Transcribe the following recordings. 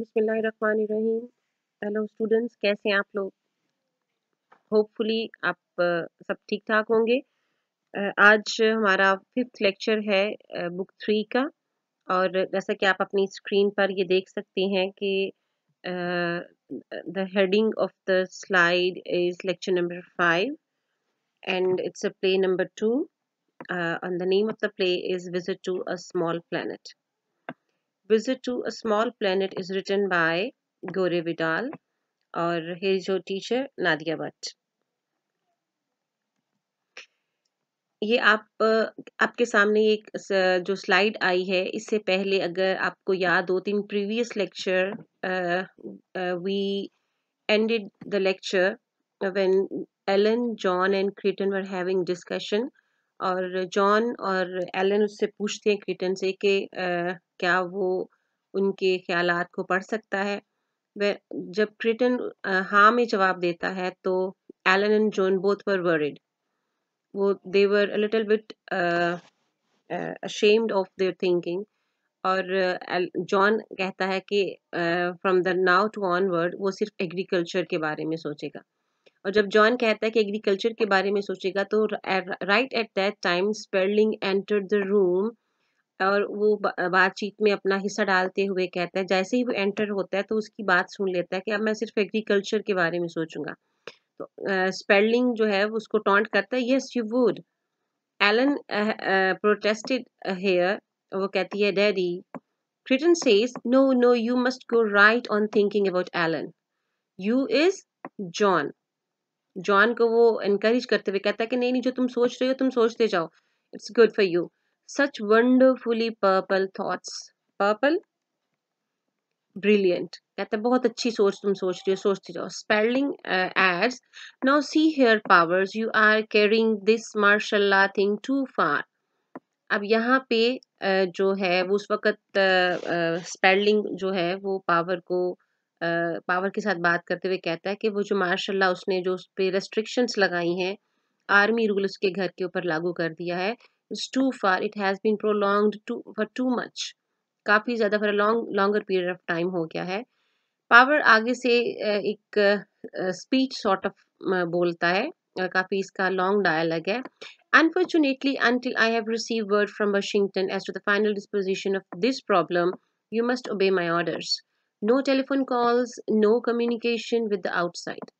बिसमीम hello students कैसे हैं आप लोग होपफुली आप सब ठीक ठाक होंगे आज हमारा फिफ्थ लेक्चर है बुक थ्री का और जैसा कि आप अपनी स्क्रीन पर ये देख सकते हैं कि the heading of the slide is lecture number five and it's a play number two on the name of the play is visit to a small small Visit to a Small Planet is written by Gore Vidal और here is your teacher Nadia Bhatt. ये आप आपके सामने एक जो slide I है इससे पहले अगर आपको याद हो तीन previous lecture we ended the lecture when Ellen John and Kreton were having discussion और जॉन और एलन उससे पूछते हैं क्रिटन से कि क्या वो उनके ख्याल को पढ़ सकता है वह जब क्रिटन हाँ में जवाब देता है तो Ellen and John both were word वो they were little bit ashamed of their thinking और जॉन कहता है कि from the now to onward वो सिर्फ एग्रीकल्चर के बारे में सोचेगा और जब जॉन कहता है कि एग्रीकल्चर के बारे में सोचेगा तो right at that time Spelding enter the room और वो बातचीत में अपना हिस्सा डालते हुए कहता है जैसे ही वो एंटर होता है तो उसकी बात सुन लेता है कि अब मैं सिर्फ एग्रीकल्चर के बारे में सोचूंगा तो स्पेलिंग जो है उसको टॉन्ट करता है yes you would Ellen protested here वो कहती है daddy Kreton says no no you must go right on thinking about Ellen you is John John को वो इनक्रेज करते हुए कहता है कि नहीं नहीं जो तुम सोच रहे हो तुम सोचते जाओ it's good for you such wonderfully purple thoughts purple brilliant कहते हैं बहुत अच्छी सोच तुम सोच रही हो सोचते जाओ Spelding adds now see here Powers you are carrying this martial law thing too far अब यहाँ पे uh, जो है वो उस वक्त स्पेलिंग uh, uh, जो है वो पावर को पावर uh, के साथ बात करते हुए कहता है कि वो जो मार्शल उसने जो उस पर रेस्ट्रिक्शंस लगाई हैं आर्मी रूल उसके घर के ऊपर लागू कर दिया है is too far it has been prolonged too for too much काफ़ी ज़्यादा for a long longer period of time हो गया है पावर आगे से एक स्पीच सॉर्ट ऑफ बोलता है काफ़ी इसका लॉन्ग डायलॉग है unfortunately until I have receive word from Washington as to the final disposition of this problem you must obey my orders no telephone calls no communication with the outside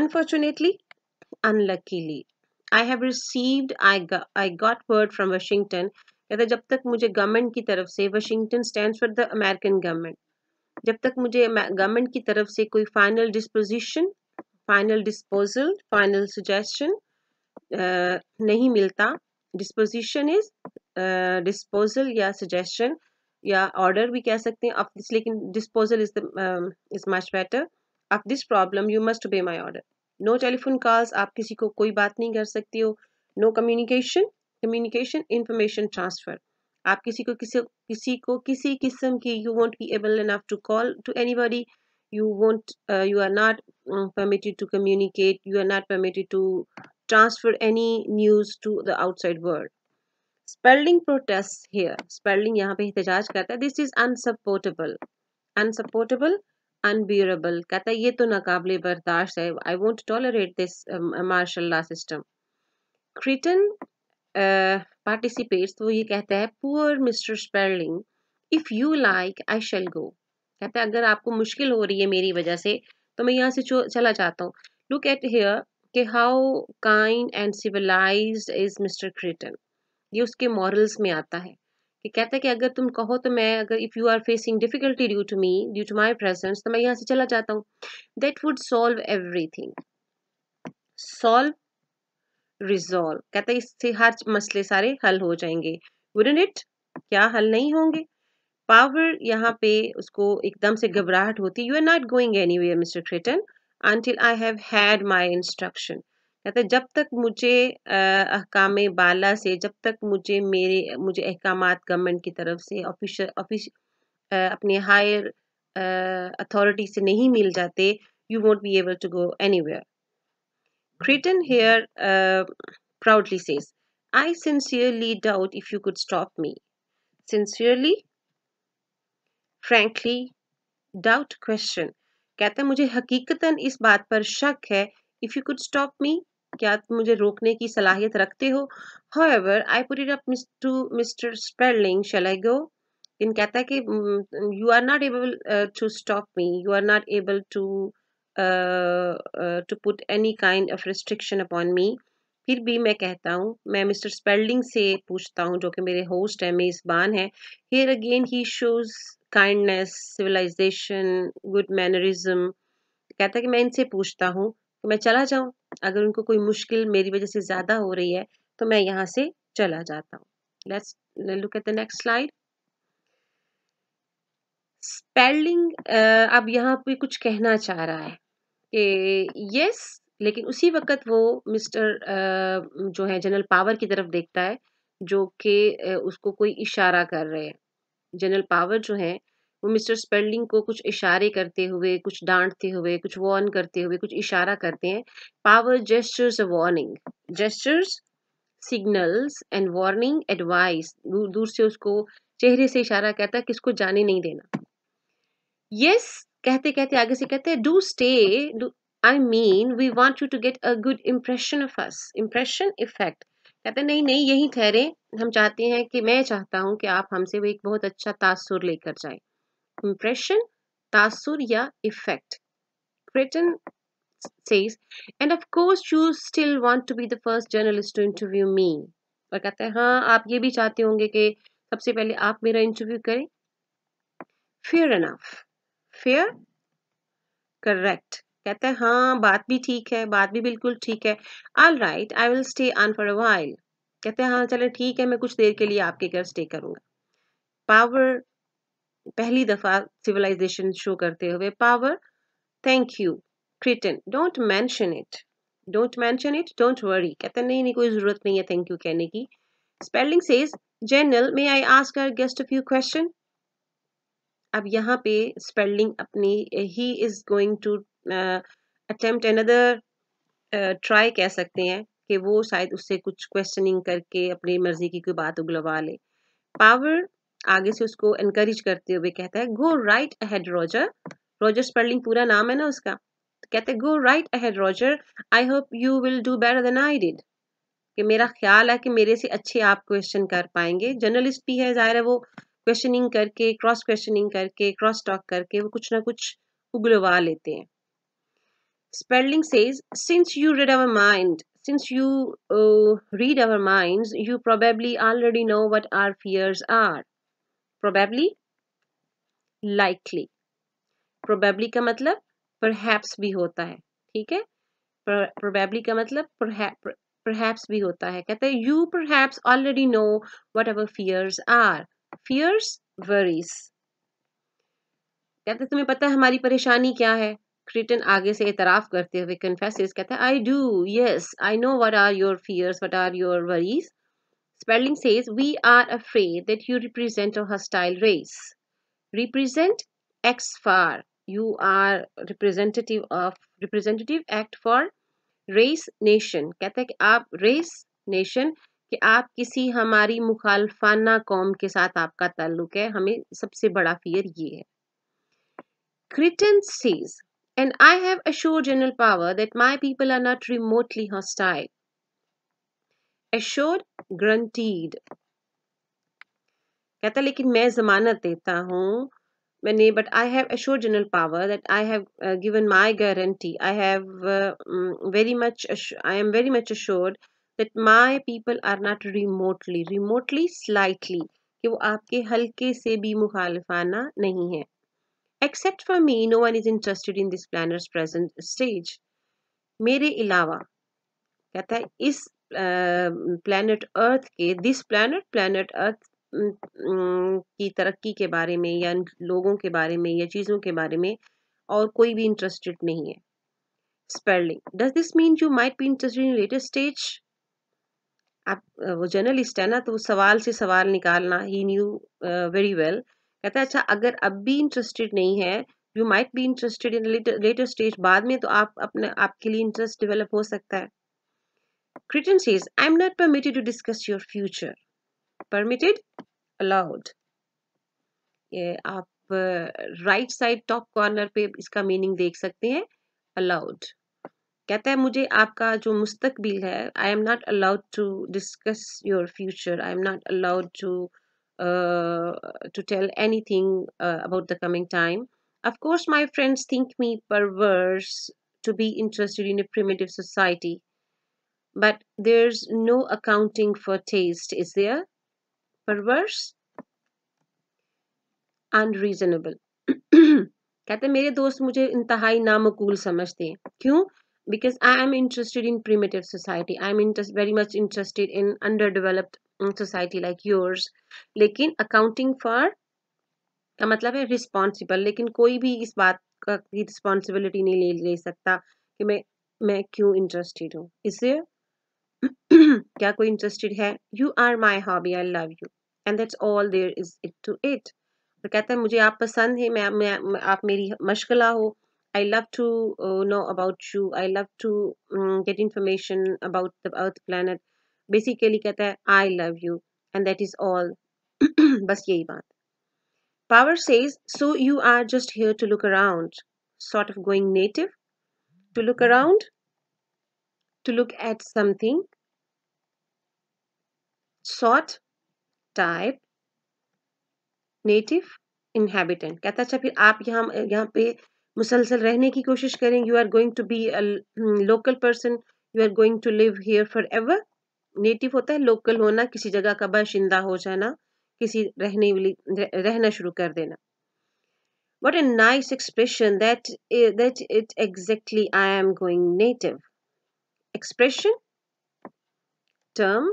unfortunately unluckily I have received I I got word from Washington कहता जब तक मुझे government की तरफ से Washington stand for the American government जब तक मुझे गवर्नमेंट की तरफ से कोई final disposition final disposal final suggestion नहीं मिलता डिस्पोजिशन इज डिस्पोजल या सजेशन या ऑर्डर भी कह सकते हैं लेकिन disposal is is much better of this problem you must be my order no telephone calls आप किसी को कोई बात नहीं कर सकती हो no communication communication information transfer आप किसी को किसी किसी को किसी किस्म की you won't be able enough to call to any you won't you are not permitted to communicate you are not permitted to transfer any news to the outside world Spelding protest here Spelding यहाँ पे एहतजाज करता है this is unsupportable unsupportable unbearable कहता है ये तो नाकाबले बर्दाश्त है I won't tolerate this martial law system Kreton participates वो ये कहता है poor mister Spelding if you like I shall go कहता है अगर आपको मुश्किल हो रही है मेरी वजह से तो मैं यहाँ से चला जाता हूँ लुक एट हेयर कि how kind and civilize is mister Kreton ये उसके मॉरल्स में आता है कि कहता है कि अगर तुम कहो तो मैं अगर if you are facing difficulty due to me due to my presence तो मैं यहाँ से चला जाता हूँ that would solve everything solve resolve कहता है इससे हर मसले सारे हल हो जाएंगे वुडन इट क्या हल नहीं होंगे पावर यहाँ पे उसको एकदम से घबराहट होती you are not going any way mister Kreton until I have had my कहते जब तक मुझे अहकाम बाला से जब तक मुझे मेरे मुझे अहकाम गवर्नमेंट की तरफ से ऑफिशल ऑफिस अपने हायर अथॉरिटी से नहीं मिल जाते you won't be able to go anywhere Kreton here proudly says I sincerely doubt if you could stop me sincerely frankly doubt question कहते हैं मुझे हकीकता इस बात पर शक है if you could stop me क्या तुम मुझे रोकने की सलाहियत रखते हो however I put it up to mister Spelding shall I गो इन कहता है कि you are not able to stop me you are not able to to put any kind of restriction upon me फिर भी मैं कहता हूँ मैं मिस्टर स्पेल्डिंग से पूछता हूँ जो कि मेरे होस्ट है मेज़बान है here again he shows kindness civilization good mannerism कहता है कि मैं इनसे पूछता हूँ तो मैं चला जाऊं अगर उनको कोई मुश्किल मेरी वजह से ज़्यादा हो रही है तो मैं यहाँ से चला जाता हूँ let's look at the next slide Spelding अब यहाँ पे कुछ कहना चाह रहा है कि यस लेकिन उसी वक्त वो मिस्टर जो है जनरल पावर की तरफ देखता है जो कि उसको कोई इशारा कर रहे हैं जनरल पावर जो है वो मिस्टर स्पेलिंग को कुछ इशारे करते हुए कुछ डांटते हुए कुछ वार्न करते हुए कुछ इशारा करते हैं Powers gestures warning gestures signals and warning advice दूर दूर से उसको चेहरे से इशारा कहता है किसको जाने नहीं देना यस yes, कहते कहते आगे से कहते हैं do stay I mean we want you to get a good impression of us impression effect कहते हैं नहीं नहीं यही ठहरे हम चाहते हैं कि मैं चाहता हूं कि आप हमसे वो एक बहुत अच्छा तासुर लेकर जाए impression, tasur, ya effect. Creighton says, and of course you still want to be the first journalist to interview me. और कहते हैं हाँ आप ये भी चाहते होंगे कि सबसे पहले आप मेरा इंटरव्यू करें फेयर अनफ फेयर करेक्ट कहते हैं हाँ बात भी ठीक है बात भी बिल्कुल ठीक है all right I will stay on for a while कहते हैं हाँ चले ठीक है मैं कुछ देर के लिए आपके घर स्टे करूंगा पावर पहली दफा सिविलाइजेशन शो करते हुए Powers thank you Kreton don't mention it don't mention it don't worry कहते नहीं नहीं कोई जरूरत नहीं है थैंक यू कहने की Spelding says general may I ask our guest of you question अब यहाँ पे स्पेलिंग अपनी ही is going to attempt another try कह सकते हैं कि वो शायद उससे कुछ क्वेश्चनिंग करके अपनी मर्जी की कोई बात उगलवा ले पावर आगे से उसको एनकरेज करते हुए कहता है go right ahead Roger Roger Spelding पूरा नाम है ना उसका तो कहते हैं go right ahead Roger I hope you will do better than I did कि मेरा ख्याल है कि मेरे से अच्छे आप क्वेश्चन कर पाएंगे जर्नलिस्ट भी है ज़ाहिर है वो क्वेश्चनिंग करके क्रॉस क्वेश्चनिंग करके क्रॉस टॉक करके वो कुछ ना कुछ उगलवा लेते हैं Spelding says since you read our mind since you read our mind you probably already know what are fears are probably likely probably का मतलब perhaps भी होता है ठीक है प्रोबेबली का मतलब perhaps भी होता है कहते हैं you perhaps already know what ever fears are fears worries कहते तुम्हें पता है हमारी परेशानी क्या है क्रिटन आगे से इतराफ करते हुए कन्फेस कहते हैं I do yes I know what are your fears what are your worries Spelling says, we are afraid that you represent a hostile race. Represent XFAR. You are representative of representative act for race nation कहते हैं कि आप race nation कि आप किसी हमारी मुखालफाना कौम के साथ आपका ताल्लुक है हमें सबसे बड़ा फियर ये है Kreton says and I have a sure general Powers that my people are not remotely hostile assure guaranteed कहता लेकिन मैं जमानत देता हूँ मैंने but I have assure general Powers that I have given my guarantee I have very much I am very much assured that my people are not remotely remotely slightly कि वो आपके हल्के से भी मुखालफाना नहीं है except for me know one is interested in this planet's present stage मेरे अलावा कहता है इस प्लानट अर्थ के दिस प्लानट प्लानट अर्थ की तरक्की के बारे में या लोगों के बारे में या चीज़ों के बारे में और कोई भी इंटरेस्टेड नहीं है Spelding does this mean you might be interested in latest stage आप वो जर्नलिस्ट है ना तो सवाल से सवाल निकालना ही न्यू वेरी वेल कहता है अच्छा अगर अब भी इंटरेस्टेड नहीं है you might be interested in latest stage बाद में तो आप अपने आपके लिए इंटरेस्ट डेवलप हो सकता है Cretan says, I'm not permitted to discuss your future. Permitted? Allowed. Yeah, uh, right side top corner pe iska meaning dekh sakte hai. Allowed. Kehta hai mujhe aapka jo mustakbil hai, I am not allowed to discuss your future. I am not allowed to uh, to tell anything uh, about the coming time. Of course, my friends think me perverse to be interested in a primitive society. But there's no accounting for taste, is there? Perverse? Unreasonable. कहते मेरे दोस्त मुझे इंतहाई नामकूल समझते हैं क्यों because I am interested in primitive society. I am very much interested in underdeveloped mm, society like yours. लेकिन accounting for का मतलब है responsible. लेकिन कोई भी इस बात का रिस्पॉन्सिबिलिटी नहीं ले ले सकता कि मैं मैं क्यों इंटरेस्टेड हूँ इससे क्या कोई इंटरेस्टेड है you are my hobby I love you and that's all there is it to it और कहता है मुझे आप पसंद है मैं, मैं आप मेरी मशगला हो I love to know about you I love to get information about the earth planet basically कहता है I love you and that is all बस यही बात Powers says so you are just here to look around sort of going native to look around to look at something sort type native inhabitant कहता अच्छा फिर आप यहाँ यहाँ पे मुसलसल रहने की कोशिश करें you are going to be local person you are going to live here forever native होता है लोकल होना किसी जगह का बाशिंदा हो जाना किसी रहने वाली रहना शुरू कर देना what a nice expression that eh, that it exactly i am going native expression term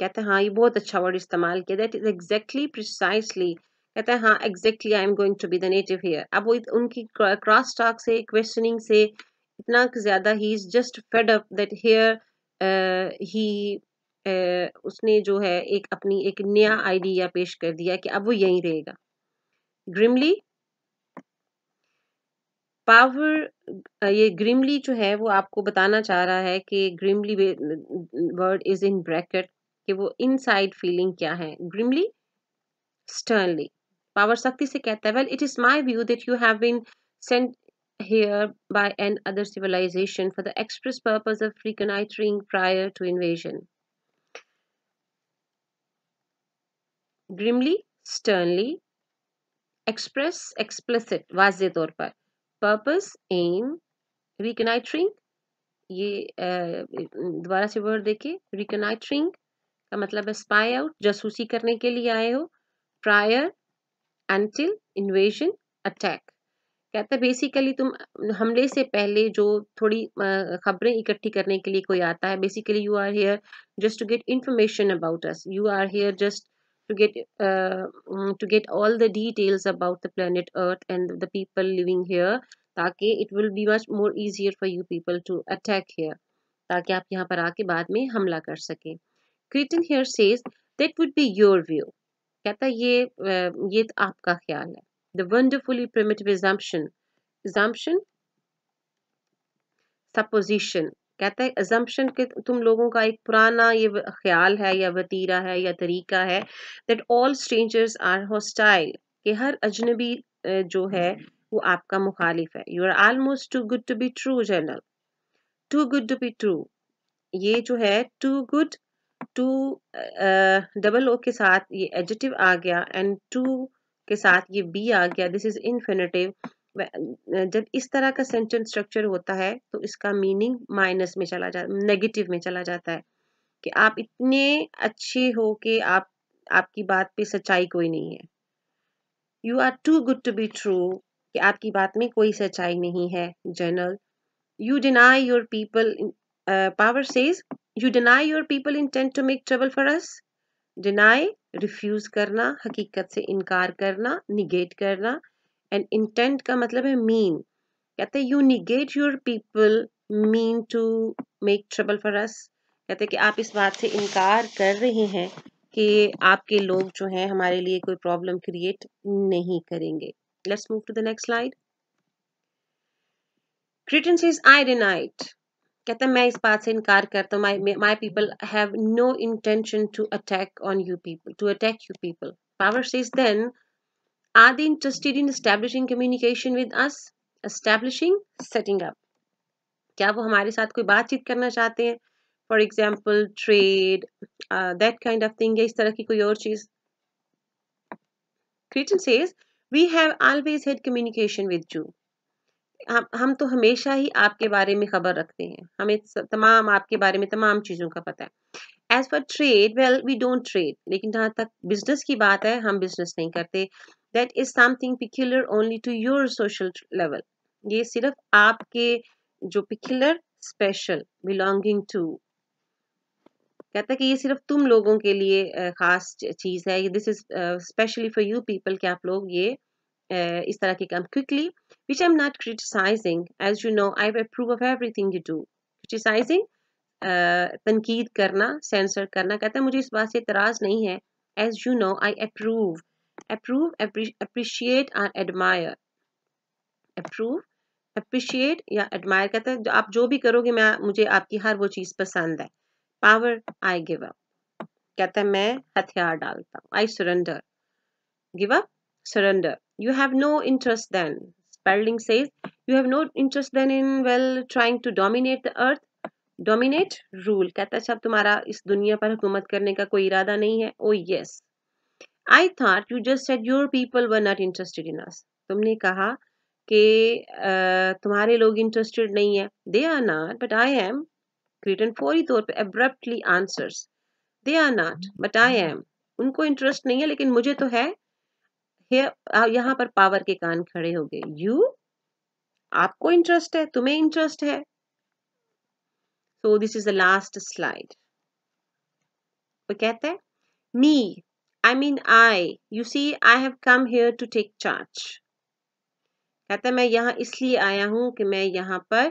कहते हैं हाँ ये बहुत अच्छा वर्ड इस्तेमाल किया दैट इज एग्जैक्टली प्रिसाइसली कहते हैं हाँ exactly I am going to be the native here अब वो उनकी क्रॉस टॉक से क्वेश्चनिंग से इतना ज़्यादा he is just fed up that here ही उसने जो है एक अपनी एक नया आइडिया पेश कर दिया कि अब वो यहीं रहेगा ग्रिमली पावर ये ग्रिमली जो है वो आपको बताना चाह रहा है कि grimly word is in bracket कि वो इनसाइड फीलिंग क्या है ग्रिमली स्टर्नली पावर सख्ती से कहता है well it is my view that you have been sent here by another civilization for the express purpose of reconnoitering prior to invasion grimly sternly express explicit वाजे तौर पर purpose M रिकनाइटरिंग ये दोबारा से वर्ड देखिए रिकनाइटरिंग का मतलब है स्पाई आउट जासूसी करने के लिए आए हो प्रायर एंटिल इन्वेजन अटैक कहते हैं बेसिकली तुम हमले से पहले जो थोड़ी खबरें इकट्ठी करने के लिए कोई आता है basically you are here just to get information about us you are here just to get uh, mm, to get all the details about the planet earth and the people living here ताकि it will be much more easier for you people to attack here ताकि आप यहाँ पर आके बाद में हमला कर सकें here says that would be your view कहता ये ये आपका ख्याल है the wonderfully primitive assumption assumption supposition कहता है एजम्पन के तुम लोगों का एक पुराना ये ख्याल है या वतीरा है या तरीका है that all strangers are hostile कि हर अजनबी जो है हम्म। वो आपका मुखालिफ है you are almost too good to be true General too good to be true ये जो है too good too double O के साथ ये एडजेटिव आ गया एंड टू के साथ ये बी आ गया दिस इज इनफिनेटिव जब इस तरह का सेंटेंस स्ट्रक्चर होता है तो इसका मीनिंग माइनस में चला जा नेगेटिव में चला जाता है कि आप इतने अच्छे हो कि आप आपकी बात पे सच्चाई कोई नहीं है you are too good to be true कि आपकी बात में कोई सच्चाई नहीं है General you deny your people Powers says you deny your people intent to make trouble for us deny refuse करना हकीकत से इनकार करना निगेट करना एंड इंटेंट का मतलब है मीन कहते हैं you negate your people mean to make trouble for us कहते हैं कि आप इस बात से इनकार कर रहे हैं कि आपके लोग जो हैं हमारे लिए कोई प्रॉब्लम क्रिएट नहीं करेंगे let's move to the next slide Kreton's is ironic कहता मैं इस बात से इनकार करता हूँ my my people have no intention to attack on you people to attack you people Powers says then Are they interested in establishing communication with us? Establishing, setting up. क्या वो हमारे साथ कोई बातचीत करना चाहते हैं for example trade that kind of thing या इस तरह की कोई और चीज Kreton says we have always had communication with you हम तो हमेशा ही आपके बारे में खबर रखते हैं हमें तमाम आपके बारे में तमाम चीज़ों का पता है as for trade well we don't trade लेकिन जहां तक बिजनेस की बात है हम बिजनेस नहीं करते that is something peculiar only to your social level ये सिर्फ आपके जो पिक्युलर स्पेशल बिलोंगिंग टू कहता है कि ये सिर्फ तुम लोगों के लिए खास चीज है this is specially for you people के आप लोग ये uh, इस तरह के काम quickly which I am not criticizing as you know I approve of everything you do criticizing तनकीद करना सेंसर करना कहता है मुझे इस बात से इतराज नहीं है as you know I approve approve appreciate और admire approve appreciate या admire कहते हैं आप जो भी करोगे मैं मुझे आपकी हर वो चीज पसंद है पावर आई गिव अप कहता है मैं हथियार डालता हूँ I surrender give up surrender you have no interest then Spelding says you have no interest then in well trying to dominate the earth dominate rule कहता है अच्छा तुम्हारा इस दुनिया पर हुकूमत करने का कोई इरादा नहीं है oh oh yes I thought you just said your people were not interested in us तुमने कहा कि तुम्हारे लोग इंटरेस्टेड नहीं है they are not but I am Kreton फौरी तौर पर abruptly answer they are not but I am उनको इंटरेस्ट नहीं है लेकिन मुझे तो है यहाँ पर पावर के कान खड़े हो गए यू आपको इंटरेस्ट है तुम्हें इंटरेस्ट है so this is the last slide वो कहते हैं मी I mean I. You see, I have come here to take charge. कहता है मैं यहाँ इसलिए आया हूँ कि मैं यहाँ पर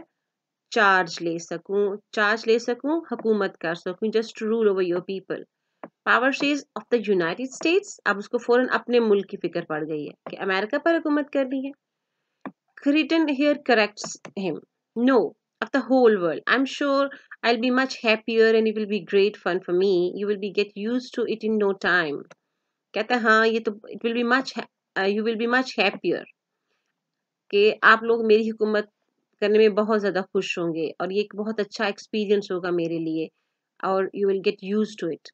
चार्ज ले सकूँ चार्ज ले सकूँ हुकूमत कर सकूँ just rule over your people Powers says of the United States अब उसको फौरन अपने मुल्क की फिक्र पड़ गई है कि अमेरिका पर हुकूमत करनी है Kreton here corrects him no of the whole world I am sure I will be much happier and it will be great fun for me you will be get used to it in no time कहता है हाँ ये तो it will be much you will be much happier कि आप लोग मेरी हुकूमत करने में बहुत ज़्यादा खुश होंगे और ये एक बहुत अच्छा एक्सपीरियंस होगा मेरे लिए और you will get used to it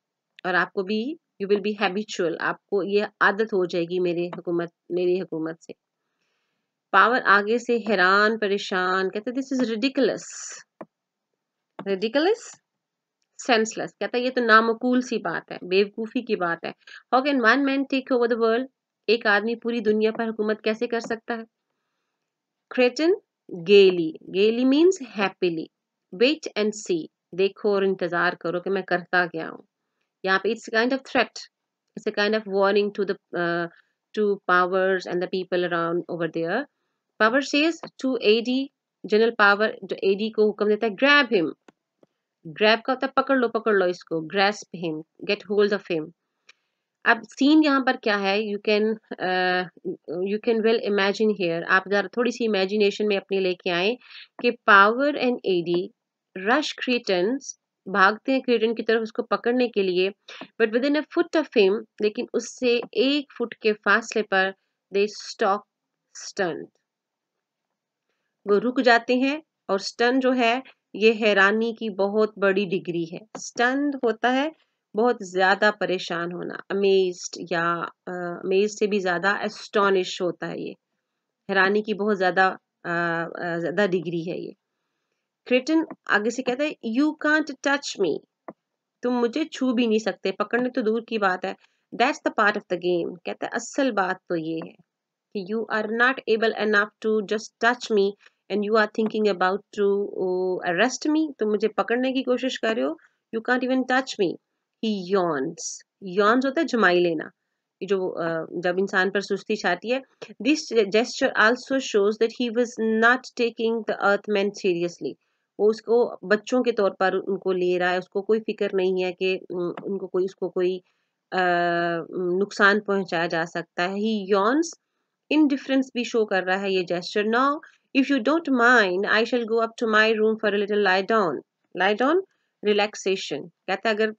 और आपको भी यू विल बी हैबिचुअल आपको ये आदत हो जाएगी मेरे हुकूमत मेरी हुकूमत से पावर आगे से हैरान परेशान कहते this is ridiculous ridiculous senseless कहता है ये तो नामकूल सी बात है बेवकूफ़ी की बात है how can one man take over the world एक आदमी पूरी दुनिया पर हुकूमत कैसे कर सकता है Kreton gaily gaily means happily wait and see देखो और इंतज़ार करो कि मैं करता गया हूँ यहाँ पे it's kind of threat it's a kind of warning to the to Powers and the people around over there Powers says to aide General Powers जो एडी को हुक्म देता है ग्रैब हिम ग्रैप का होता है पकड़ लो पकड़ लो इसको grasp him get hold of him अब सीन यहाँ पर क्या है you can you can well imagine here आप ज़रा थोड़ी सी इमेजिनेशन में अपने लेके आए कि Powers and aide rush Kreton भागते हैं क्रिएटन की तरफ उसको पकड़ने के लिए but within a foot of him लेकिन उससे एक फुट के फासले पर दे स्टॉप स्टंट वो रुक जाते हैं और स्टन जो है ये हैरानी की बहुत बड़ी डिग्री है स्टंड होता है बहुत ज्यादा परेशान होना अमेज्ड या अमेज से भी ज्यादा एस्टोनिश होता है ये हैरानी की बहुत ज्यादा ज्यादा डिग्री है ये क्रिटन आगे से कहता है यू कांट टच मी तुम मुझे छू भी नहीं सकते पकड़ने तो दूर की बात है that's the part of the game कहता है असल बात तो ये है कि you are not able enough to just touch me and you are thinking about to arrest me तुम मुझे पकड़ने की कोशिश कर रहे हो you can't even touch me he yawns yawns होता है जमाई लेना जो जब इंसान पर सुस्ती छाती है this gesture also shows that he was not taking the earth man seriously वो उसको बच्चों के तौर पर उनको ले रहा है उसको कोई फिक्र नहीं है कि उनको कोई उसको कोई आ, नुकसान पहुंचाया जा सकता है ही यॉन्स डिफरेंस भी शो कर रहा है ये gesture now If you don't mind, I shall go up to my room for a little lie down. Lie down, relaxation. कहता अगर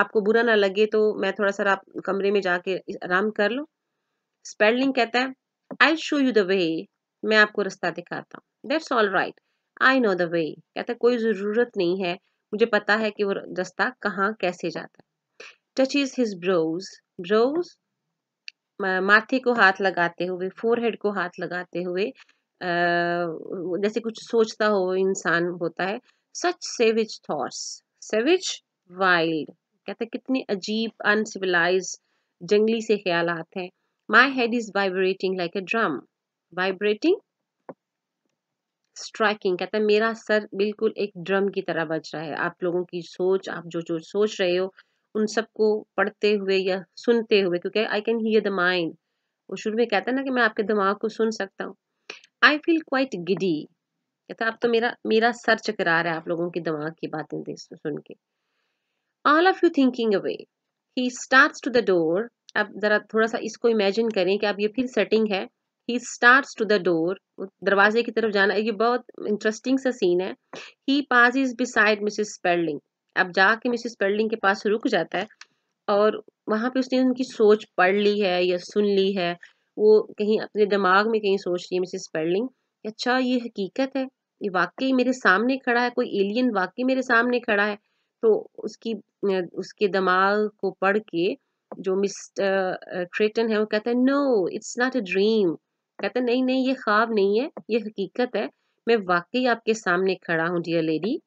आपको बुरा ना लगे तो मैं थोड़ा सा आप कमरे में जाके आराम कर लो स्पेलिंग कहता है I show you the way मैं आपको रास्ता दिखाता हूँ that's all right I know the way कहता है कोई ज़रूरत नहीं है मुझे पता है कि वो रास्ता कहाँ कैसे जाता है touches his brows brows माथे को हाथ लगाते हुए फोरहेड को हाथ लगाते हुए जैसे कुछ सोचता हो इंसान होता है such savage thoughts savage wild कहते हैं अजीब अनसिविलाइज जंगली से ख्याल आते हैं my head is vibrating like a drum vibrating striking कहता है मेरा सर बिल्कुल एक ड्रम की तरह बज रहा है आप लोगों की सोच आप जो जो सोच रहे हो उन सबको पढ़ते हुए या सुनते हुए क्योंकि I can hear the mind वो शुरू में कहता है ना कि मैं आपके दिमाग को सुन सकता हूँ आई फील क्वाइट गिडी कहता अब तो मेरा मेरा सर चकरा रहा है आप लोगों के दिमाग की बातें सुन के all of you thinking away he start to the door अब जरा थोड़ा सा इसको इमेजिन करें कि अब ये फिर सेटिंग है he start to the door दरवाजे की तरफ जाना ये बहुत इंटरेस्टिंग सा सीन है he passes beside Mrs Spelding अब जाके मिसिस स्पेल्डिंग के पास रुक जाता है और वहाँ पे उसने उनकी सोच पढ़ ली है या सुन ली है वो कहीं अपने दिमाग में कहीं सोच रही है मिसेस स्पर्लिंग अच्छा ये हकीकत है ये वाकई मेरे सामने खड़ा है कोई एलियन वाकई मेरे सामने खड़ा है तो उसकी उसके दिमाग को पढ़ के जो मिस्टर क्रेटन है वो कहता है no it's not a dream कहता है नहीं नहीं ये ख्वाब नहीं है ये हकीकत है मैं वाकई आपके सामने खड़ा हूँ dear lady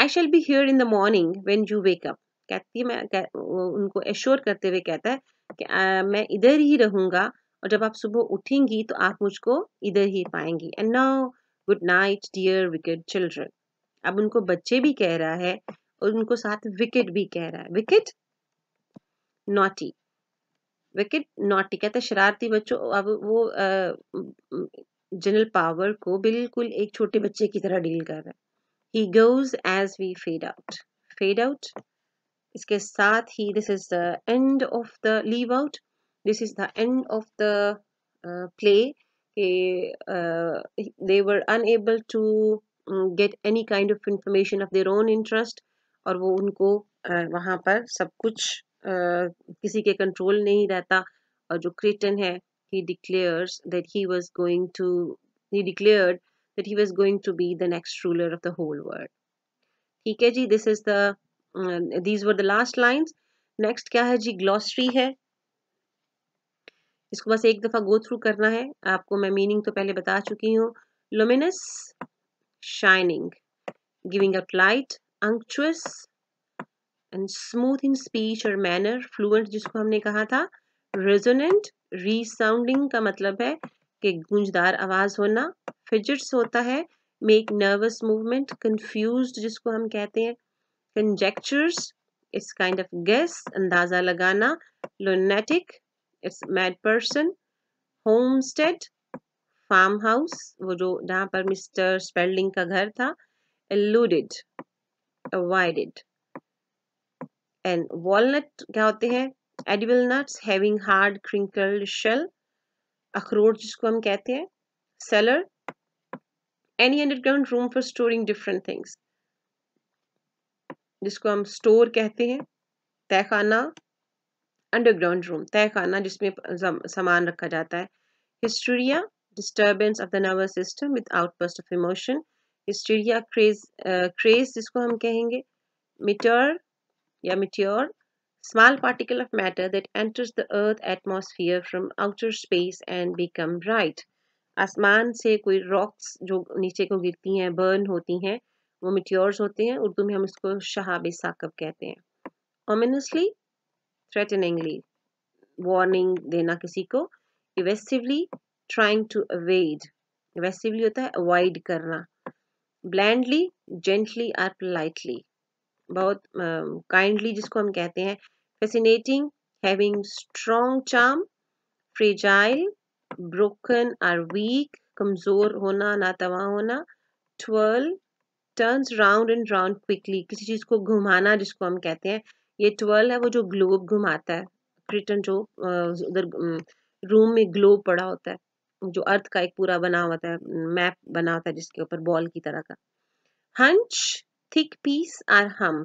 I shall be here in the morning when you wake up कहती है मैं कह, उनको एश्योर करते हुए कहता है आ, मैं इधर ही रहूंगा और जब आप सुबह उठेंगी तो आप मुझको इधर ही पाएंगी and now good night dear wicked children अब उनको बच्चे भी कह रहा है और उनको साथ विकेट भी कह रहा है विकेट नॉटी विकेट नॉटी कहते हैं शरारती बच्चों अब वो जनरल पावर को बिल्कुल एक छोटे बच्चे की तरह डील कर रहा है he goes as we fade out fade out इसके साथ ही this is the end of the leave out this is the end of the play they were unable to get any kind of information of their own interest और वो उनको uh, वहाँ पर सब कुछ uh, किसी के कंट्रोल नहीं रहता और जो क्रिटन है he declares that he was going to he declared that he was going to be the next ruler of the whole world. ठीक है जी this is the these were the last line next क्या है जी glossary है इसको बस एक दफा गो थ्रू करना है आपको मैं मीनिंग तो पहले बता चुकी हूँ luminous shining giving up light unctuous and smooth in speech और मैनर फ्लूएंट जिसको हमने कहा था रेजोनेंट रीसाउंडिंग का मतलब है कि गूंजदार आवाज होना फिजिट्स होता है मेक नर्वस मूवमेंट कंफ्यूज जिसको हम कहते हैं conjectures it's kind of guess andaza lagana lunatic it's mad person homestead farm house वो जो जहाँ पर मिस्टर स्पेलिंग का घर था eluded avoided and walnut kya hote hain edible nuts having hard crinkled shell अखरोट जिसको हम कहते हैं cellar any underground room for storing different things जिसको हम स्टोर कहते हैं तहखाना अंडरग्राउंड रूम तहखाना जिसमें सामान रखा जाता है hysteria disturbance of the nervous system with outburst of emotion hysteria craze craze जिसको हम कहेंगे मिट्योर या meteor small particle of matter that enters the earth atmosphere from outer space and become bright आसमान से कोई रॉक्स जो नीचे को गिरती हैं बर्न होती हैं वो मिट्योर्स होते हैं उर्दू में हम इसको शहाब साकब कहते हैं ओमिनसली थ्रेटनिंगली वार्निंग देना किसी को evasively trying to avoid evasively होता है अवॉइड करना ब्लैंडली जेंटली और पोलाइटली बहुत काइंडली uh, जिसको हम कहते हैं fascinating having strong charm fragile broken or weak कमज़ोर होना नातवा होना twirl turns round and round quickly किसी चीज़ को घुमाना जिसको हम कहते हैं ये ट्वेल्व है वो जो ग्लोब घुमाता है क्रिटन जो उधर रूम में ग्लोब पड़ा होता है जो अर्थ का एक पूरा बना होता है मैप बना होता है जिसके ऊपर बॉल की तरह का हंच थिक पीस आर हम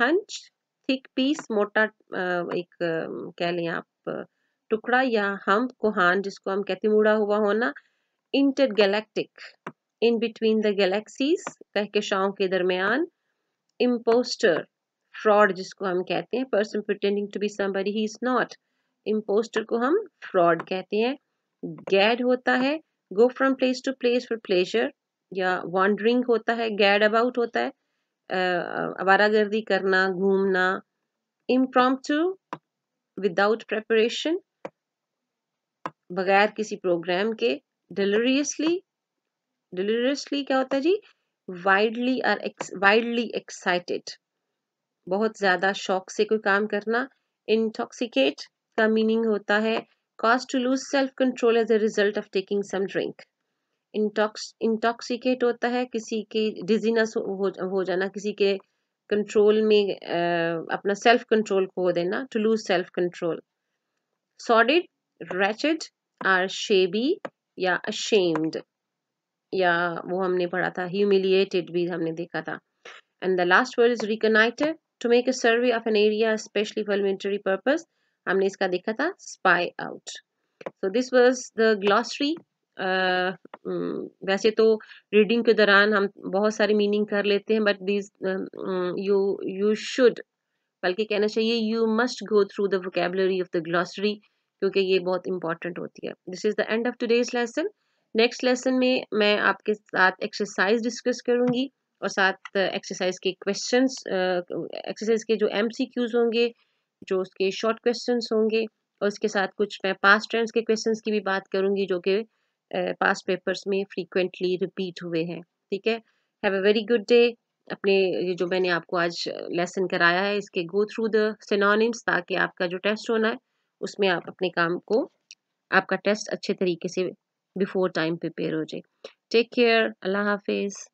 हंच थिक पीस मोटा एक कह लें आप टुकड़ा या हम कोहान जिसको हम कहते मुड़ा हुआ होना intergalactic in between the galaxies कहकशाओं के दरमियान इम्पोस्टर फ्रॉड जिसको हम कहते हैं person pretending to be somebody he is not impostor को हम फ्रॉड कहते हैं गैड होता है go from place to place for pleasure या वॉन्डरिंग होता है गैड अबाउट होता है आवारागर्दी करना घूमना इम्प्रॉम विदाउट प्रेपरेशन बगैर किसी प्रोग्राम के डिलरियसली डिलीरियसली क्या होता है जी वाइडली आर वाइडली एक्साइटेड बहुत ज्यादा शौक से कोई काम करना इंटॉक्सिकेट का मीनिंग होता है cause to lose self control as a result of taking some drink intoxicate होता है किसी के डिजीनेस हो, हो जाना किसी के कंट्रोल में आ, अपना सेल्फ कंट्रोल खो देना to lose self control sordid wretched or shabby या अशेम्ड या वो हमने पढ़ा था ह्यूमिलिएटेड भी हमने देखा था and the last word is reconnoitred to make a survey of an area specially for military purpose हमने इसका देखा था spy out so this was the glossary वैसे तो रीडिंग के दौरान हम बहुत सारी मीनिंग कर लेते हैं but this you you should बल्कि कहना चाहिए you must go through the vocabulary of the glossary क्योंकि ये बहुत इंपॉर्टेंट होती है this is the end of today's lesson next lesson में मैं आपके साथ एक्सरसाइज डिस्कस करूँगी और साथ एक्सरसाइज uh, के क्वेश्चन एक्सरसाइज uh, के जो एम होंगे जो उसके शॉर्ट क्वेश्चन होंगे और उसके साथ कुछ मैं पास्ट ट्रेंड्स के क्वेश्चंस की भी बात करूँगी जो कि पास्ट uh, पेपर्स में फ्रीक्वेंटली रिपीट हुए हैं ठीक है have a very good day अपने ये जो मैंने आपको आज लेसन कराया है इसके गो थ्रू द सिनोनिम्स ताकि आपका जो टेस्ट होना है उसमें आप अपने काम को आपका टेस्ट अच्छे तरीके से बिफोर टाइम प्रिपेयर हो जाए टेक केयर अल्लाह हाफिज़